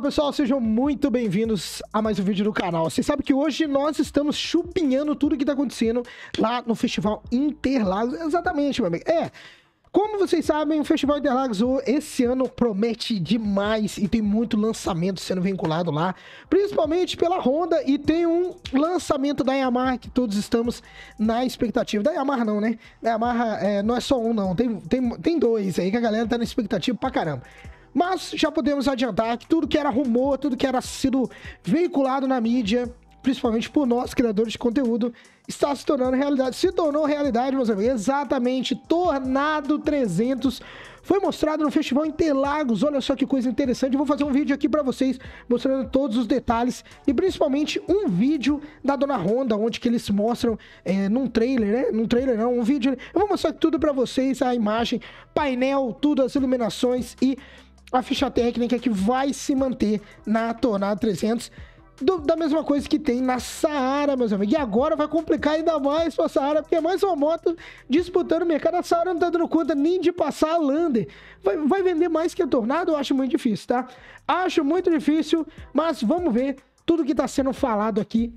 Fala pessoal, sejam muito bem-vindos a mais um vídeo do canal. Você sabe que hoje nós estamos chupinhando tudo que tá acontecendo lá no Festival Interlagos. Exatamente, meu amigo. É, como vocês sabem, o Festival Interlagos esse ano promete demais e tem muito lançamento sendo vinculado lá, principalmente pela Honda e tem um lançamento da Yamaha que todos estamos na expectativa. Da Yamaha não, né? Da Yamaha é, não é só um não, tem, tem, tem dois aí que a galera tá na expectativa pra caramba. Mas já podemos adiantar que tudo que era rumor, tudo que era sido veiculado na mídia, principalmente por nós, criadores de conteúdo, está se tornando realidade. Se tornou realidade, meus amigos. Exatamente. Tornado 300 foi mostrado no Festival Interlagos. Olha só que coisa interessante. Eu vou fazer um vídeo aqui para vocês mostrando todos os detalhes e principalmente um vídeo da Dona Honda, onde que eles mostram é, num trailer, né? Num trailer não, um vídeo. Eu vou mostrar tudo para vocês, a imagem, painel, tudo, as iluminações e a ficha técnica que vai se manter na Tornado 300. Do, da mesma coisa que tem na Saara, meus amigos. E agora vai complicar ainda mais pra Saara, porque é mais uma moto disputando o mercado. A Saara não tá dando conta nem de passar a Lander. Vai, vai vender mais que a Tornado? Eu acho muito difícil, tá? Acho muito difícil, mas vamos ver tudo que tá sendo falado aqui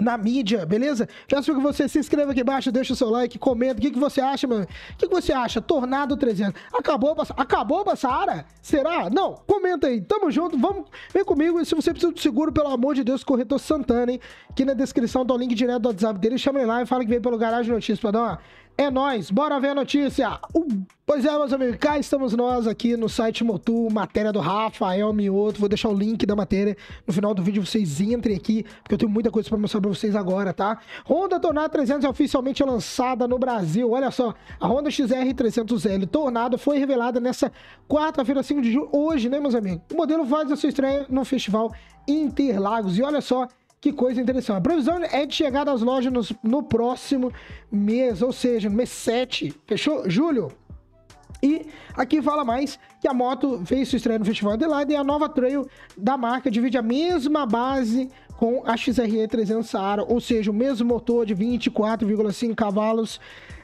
na mídia, beleza? Peço que você se inscreva aqui embaixo, deixa o seu like, comenta o que, que você acha, mano. O que, que você acha? Tornado 300. Acabou, acabou Bassara? Será? Não, comenta aí. Tamo junto, vamos. Vem comigo. E se você precisa de seguro, pelo amor de Deus, corretor Santana, hein? Aqui na descrição tá o link direto do WhatsApp dele. Chama ele lá e fala que veio pelo Garagem Notícias pra dar uma é nós, bora ver a notícia. Uh, pois é, meus amigos, cá estamos nós aqui no site Motu, matéria do Rafael é Mioto. Vou deixar o link da matéria no final do vídeo, vocês entrem aqui, porque eu tenho muita coisa para mostrar para vocês agora, tá? Honda Tornado 300 é oficialmente lançada no Brasil. Olha só, a Honda XR300L Tornado foi revelada nessa quarta-feira, 5 de julho, hoje, né, meus amigos? O modelo faz a sua estreia no festival Interlagos. E olha só, que coisa interessante. A previsão é de chegar às lojas no, no próximo mês, ou seja, no mês 7. Fechou? Julho. E aqui fala mais que a moto fez sua estreia no Festival Adelaide e a nova Trail da marca divide a mesma base com a XRE 300 Saara, ou seja, o mesmo motor de 24,5 cavalos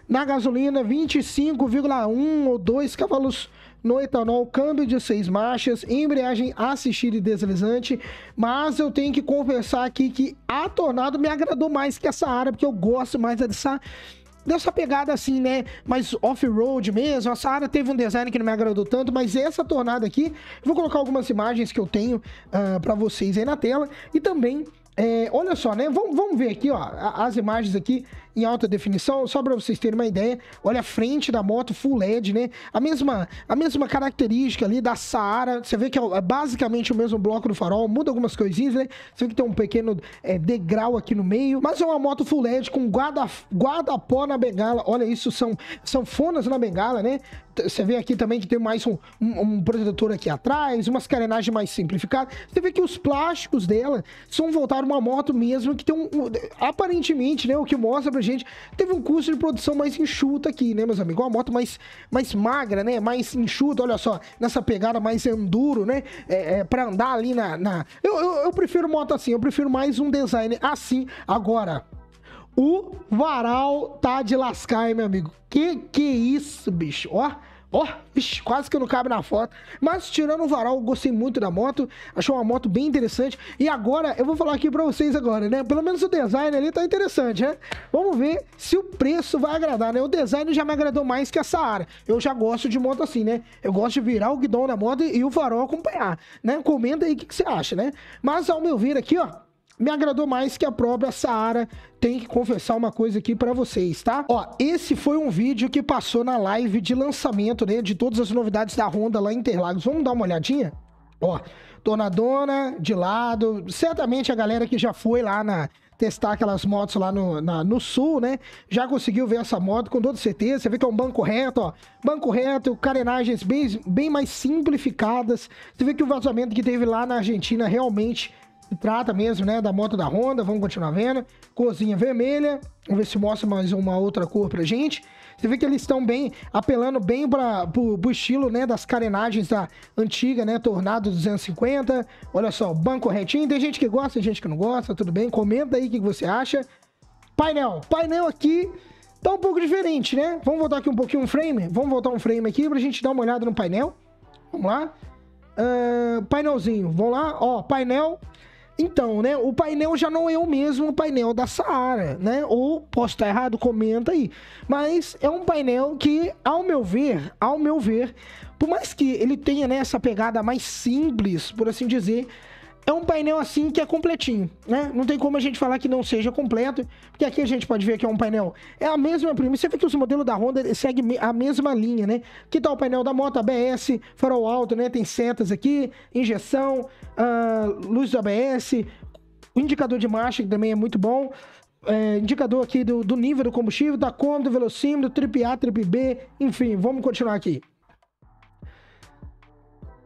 na gasolina, 25,1 ou 2 cavalos no etanol, câmbio de seis marchas, embreagem assistida e deslizante, mas eu tenho que confessar aqui que a Tornado me agradou mais que essa área, porque eu gosto mais dessa dessa pegada assim, né? Mais off-road mesmo. Essa área teve um design que não me agradou tanto, mas essa tornado aqui, vou colocar algumas imagens que eu tenho uh, ah, para vocês aí na tela e também. É, olha só, né? Vamos, vamos ver aqui, ó, as imagens aqui em alta definição, só para vocês terem uma ideia, olha a frente da moto full LED, né? A mesma, a mesma característica ali da Saara, você vê que é, é basicamente o mesmo bloco do farol, muda algumas coisinhas, né? Você vê que tem um pequeno é, degrau aqui no meio, mas é uma moto full LED com guarda, guarda-pó na bengala, olha isso, são, são fonas na bengala, né? Você vê aqui também que tem mais um, um, um protetor aqui atrás, umas carenagens mais simplificadas. Você vê que os plásticos dela são voltar uma moto mesmo que tem um, um aparentemente, né, o que mostra pra gente gente teve um custo de produção mais enxuta aqui, né, meus amigos? Uma moto mais, mais magra, né? Mais enxuta, olha só, nessa pegada mais enduro, né? É, é pra andar ali na. na... Eu, eu, eu prefiro moto assim, eu prefiro mais um design assim. Agora, o varal tá de lascar, hein, meu amigo? Que que é isso, bicho? Ó, Ó, oh, quase que não cabe na foto. Mas tirando o varal, gostei muito da moto. Achei uma moto bem interessante. E agora, eu vou falar aqui pra vocês agora, né? Pelo menos o design ali tá interessante, né? Vamos ver se o preço vai agradar, né? O design já me agradou mais que a Saara. Eu já gosto de moto assim, né? Eu gosto de virar o guidão da moto e o farol acompanhar, né? Comenta aí o que, que você acha, né? Mas ao meu ver aqui, ó, me agradou mais que a própria Saara. Tem que confessar uma coisa aqui para vocês, tá? Ó, esse foi um vídeo que passou na live de lançamento, né? De todas as novidades da Honda lá em Interlagos. Vamos dar uma olhadinha? Ó, dona de lado. Certamente a galera que já foi lá na testar aquelas motos lá no, na, no sul, né? Já conseguiu ver essa moto com toda certeza. Você vê que é um banco reto, ó. Banco reto, carenagens bem, bem mais simplificadas. Você vê que o vazamento que teve lá na Argentina realmente se trata mesmo, né, da moto da Honda, vamos continuar vendo. Corzinha vermelha, vamos ver se mostra mais uma outra cor pra gente. Você vê que eles estão bem, apelando bem para o estilo, né, das carenagens da antiga, né, Tornado 250. Olha só, banco retinho, tem gente que gosta, tem gente que não gosta, tudo bem, comenta aí o que você acha. Painel, painel aqui tá um pouco diferente, né? Vamos voltar aqui um pouquinho um frame, vamos voltar um frame aqui pra gente dar uma olhada no painel. Vamos lá. Uh, painelzinho, vamos lá, ó, painel então, né, o painel já não é o mesmo painel da Saara, né? Ou posso estar errado, comenta aí. Mas é um painel que, ao meu ver, ao meu ver, por mais que ele tenha né, essa pegada mais simples, por assim dizer, é um painel assim que é completinho, né? Não tem como a gente falar que não seja completo, porque aqui a gente pode ver que é um painel. É a mesma primeira. Você vê que os modelos da Honda segue a mesma linha, né? Que tá o painel da moto, ABS, farol alto, né? Tem setas aqui, injeção, uh, luz do ABS, o indicador de marcha, que também é muito bom. É, indicador aqui do, do nível do combustível, da coma, do velocímetro, trip A, trip B, enfim, vamos continuar aqui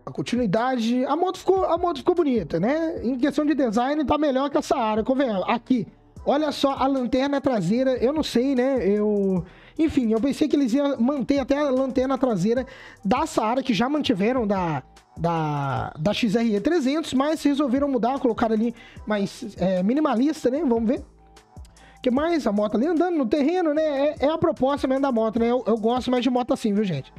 a continuidade. A moto, ficou, a moto ficou bonita, né? Em questão de design, tá melhor que essa área, convenhamos. Aqui, olha só a lanterna traseira. Eu não sei, né? Eu. Enfim, eu pensei que eles iam manter até a lanterna traseira da Saara, que já mantiveram da, da, da XRE 300, mas resolveram mudar, colocar ali mais é, minimalista, né? Vamos ver. que mais? A moto ali andando no terreno, né? É, é a proposta mesmo da moto, né? Eu, eu gosto mais de moto assim, viu, gente?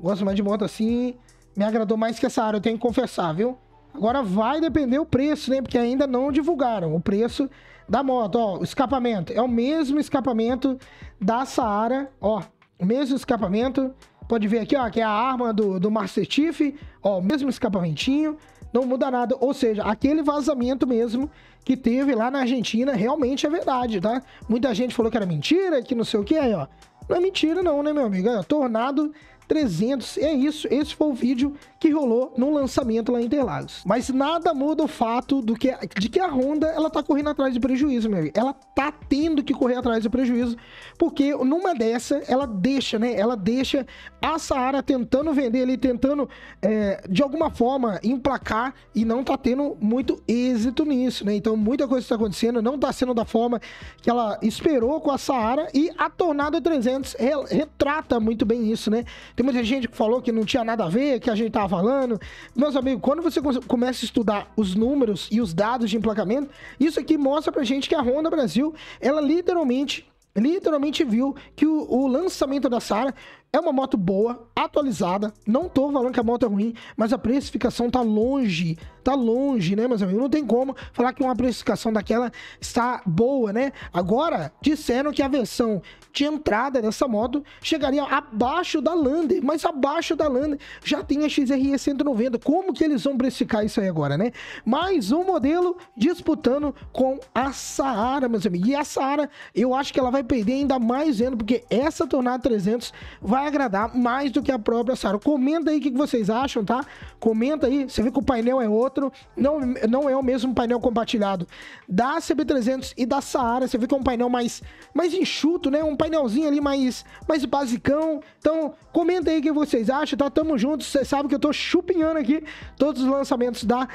Gosto mais de moto assim me agradou mais que essa área, eu tenho que confessar, viu? Agora vai depender o preço, né? Porque ainda não divulgaram o preço da moto, ó, o escapamento. É o mesmo escapamento da Saara, ó, o mesmo escapamento. Pode ver aqui, ó, que é a arma do, do Master Chief, ó, o mesmo escapamentinho, não muda nada. Ou seja, aquele vazamento mesmo que teve lá na Argentina realmente é verdade, tá? Muita gente falou que era mentira, que não sei o que, aí, ó. Não é mentira não, né, meu amigo? É, Tornado 300. É isso, esse foi o vídeo que rolou no lançamento lá em Interlagos. Mas nada muda o fato do que, de que a Honda, ela tá correndo atrás de prejuízo, meu amigo. Ela tá tendo que correr atrás de prejuízo, porque numa dessa, ela deixa, né? Ela deixa a Saara tentando vender ele, tentando, é, de alguma forma, emplacar e não tá tendo muito êxito nisso, né? Então, muita coisa está acontecendo, não tá sendo da forma que ela esperou com a Saara e a Tornado 300 retrata muito bem isso, né? Tem muita gente que falou que não tinha nada a ver, que a gente tava falando. Meus amigos, quando você começa a estudar os números e os dados de emplacamento, isso aqui mostra pra gente que a Honda Brasil, ela literalmente literalmente viu que o, o lançamento da Sara é uma moto boa, atualizada. Não tô falando que a moto é ruim, mas a precificação tá longe, tá longe, né, meus amigos? Não tem como falar que uma precificação daquela está boa, né? Agora, disseram que a versão de entrada dessa moto chegaria abaixo da Lander, mas abaixo da Lander já tem a XRE 190. Como que eles vão precificar isso aí agora, né? Mais um modelo disputando com a Saara, meus amigos. E a Saara, eu acho que ela vai perder ainda mais vendo, porque essa Tornado 300 vai vai agradar mais do que a própria Sarah. Comenta aí o que vocês acham, tá? Comenta aí. Você vê que o painel é outro, não, não é o mesmo painel compartilhado da CB300 e da Saara. Você vê que é um painel mais, mais enxuto, né? Um painelzinho ali mais, mais basicão. Então, comenta aí o que vocês acham, tá? Tamo junto. Você sabe que eu tô chupinhando aqui todos os lançamentos da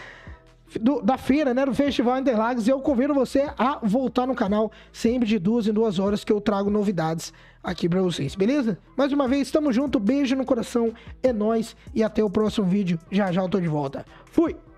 do, da feira, né, do Festival Interlagos. E eu convido você a voltar no canal sempre de duas em duas horas que eu trago novidades aqui para vocês, beleza? Mais uma vez, tamo junto, beijo no coração, é nóis e até o próximo vídeo. Já já eu tô de volta. Fui!